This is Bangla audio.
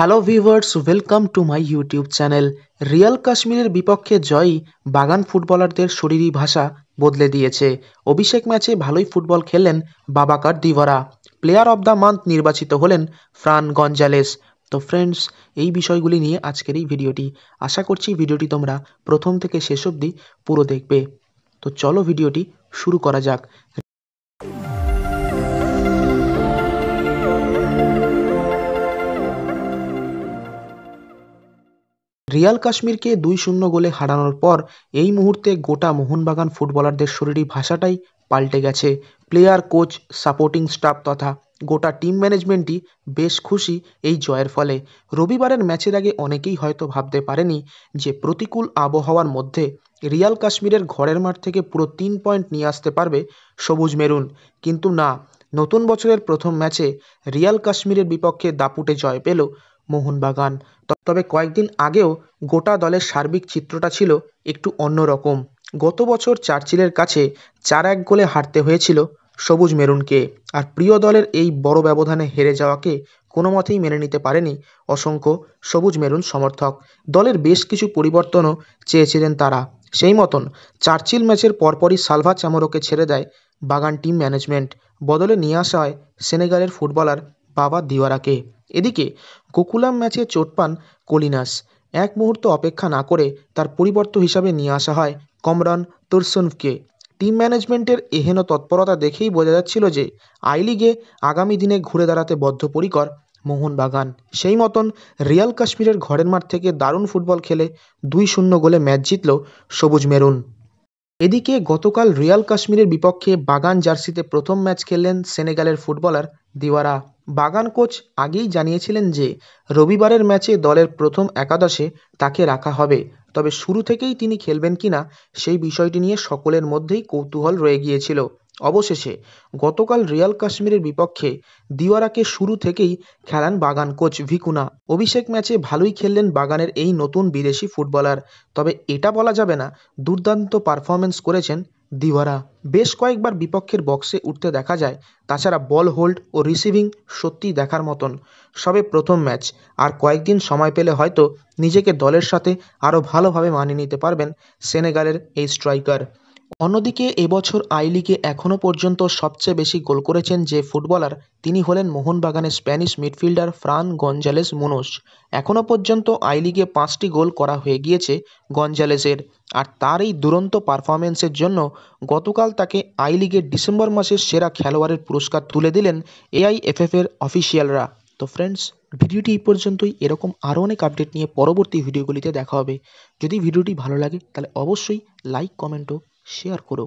hello viewers welcome to my YouTube channel Real কাশ্মীরের বিপক্ষে জয়ই বাগান ফুটবলারদের শরীরী ভাষা বদলে দিয়েছে অভিষেক ম্যাচে ভালোই ফুটবল খেললেন Babacar Diawara player of the month নির্বাচিত হলেন ফ্রান গঞ্জালেস তো ফ্রেন্ডস এই বিষয়গুলি নিয়ে আজকের এই ভিডিওটি আশা করছি ভিডিওটি তোমরা প্রথম থেকে শেষ অবধি পুরো দেখবে তো চলো ভিডিওটি শুরু করা যাক রিয়াল কাশ্মীরকে দুই শূন্য গোলে হারানোর পর এই মুহূর্তে গোটা মোহনবাগান ফুটবলারদের শরীরী ভাষাটাই পাল্টে গেছে প্লেয়ার কোচ সাপোর্টিং স্টাফ তথা গোটা টিম ম্যানেজমেন্টই বেশ খুশি এই জয়ের ফলে রবিবারের ম্যাচের আগে অনেকেই হয়তো ভাবতে পারেনি যে প্রতিকূল আবহাওয়ার মধ্যে রিয়াল কাশ্মীরের ঘরের মাঠ থেকে পুরো তিন পয়েন্ট নিয়ে আসতে পারবে সবুজ মেরুন কিন্তু না নতুন বছরের প্রথম ম্যাচে রিয়াল কাশ্মীরের বিপক্ষে দাপুটে জয় পেল মোহনবাগান তবে কয়েকদিন আগেও গোটা দলের সার্বিক চিত্রটা ছিল একটু অন্যরকম গত বছর চার্চিলের কাছে চার এক গোলে হারতে হয়েছিল সবুজ মেরুনকে আর প্রিয় দলের এই বড় ব্যবধানে হেরে যাওয়াকে কোনো মতেই মেনে নিতে পারেনি অসংখ্য সবুজ মেরুন সমর্থক দলের বেশ কিছু পরিবর্তনও চেয়েছিলেন তারা সেই মতন চার্চিল ম্যাচের পরপরই সালভা চামরোকে ছেড়ে দেয় বাগান টিম ম্যানেজমেন্ট বদলে নিয়ে আসা হয় সেনেগালের ফুটবলার বাবা দিওয়ারাকে এদিকে গোকুলাম ম্যাচে চোট পান কলিনাস এক মুহূর্ত অপেক্ষা না করে তার পরিবর্ত হিসাবে নিয়ে আসা হয় কমরান তুরসুনকে টিম ম্যানেজমেন্টের এহেন তৎপরতা দেখেই বোঝা যাচ্ছিল যে আই লিগে আগামী দিনে ঘুরে দাঁড়াতে বদ্ধপরিকর মোহনবাগান সেই মতন রিয়াল কাশ্মীরের ঘরের মাঠ থেকে দারুণ ফুটবল খেলে দুই শূন্য গোলে ম্যাচ জিতল সবুজ মেরুন এদিকে গতকাল রিয়াল কাশ্মীরের বিপক্ষে বাগান জার্সিতে প্রথম ম্যাচ খেললেন সেনেগালের ফুটবলার দিওয়ারা বাগান কোচ আগেই জানিয়েছিলেন যে রবিবারের ম্যাচে দলের প্রথম একাদশে তাকে রাখা হবে তবে শুরু থেকেই তিনি খেলবেন কিনা সেই বিষয়টি নিয়ে সকলের মধ্যেই কৌতূহল রয়ে গিয়েছিল অবশেষে গতকাল রিয়াল কাশ্মীরের বিপক্ষে দিওয়ারাকে শুরু থেকেই খেলান বাগান কোচ ভিকুনা অভিষেক ম্যাচে ভালোই খেললেন বাগানের এই নতুন বিদেশি ফুটবলার তবে এটা বলা যাবে না দুর্দান্ত পারফরমেন্স করেছেন দিওয়ারা বেশ কয়েকবার বিপক্ষের বক্সে উঠতে দেখা যায় তাছাড়া বল হোল্ড ও রিসিভিং সত্যিই দেখার মতন সবে প্রথম ম্যাচ আর কয়েকদিন সময় পেলে হয়তো নিজেকে দলের সাথে আরও ভালোভাবে মানিয়ে নিতে পারবেন সেনেগালের এই স্ট্রাইকার অন্যদিকে এ বছর আই লিগে এখনও পর্যন্ত সবচেয়ে বেশি গোল করেছেন যে ফুটবলার তিনি হলেন মোহনবাগানের Spanish midfielder Fran Gonzalez Munoz এখনও পর্যন্ত আই লিগে পাঁচটি গোল করা হয়ে গিয়েছে গঞ্জালেসের আর তার এই দুরন্ত পারফরমেন্সের জন্য গতকাল তাকে আই লিগের ডিসেম্বর মাসের সেরা খেলোয়াড়ের পুরস্কার তুলে দিলেন এআইএফএফের অফিসিয়ালরা তো ফ্রেন্ডস ভিডিওটি এই পর্যন্তই এরকম আরও অনেক আপডেট নিয়ে পরবর্তী ভিডিওগুলিতে দেখা হবে যদি ভিডিওটি ভালো লাগে তাহলে অবশ্যই লাইক কমেন্টও শেয়ার করো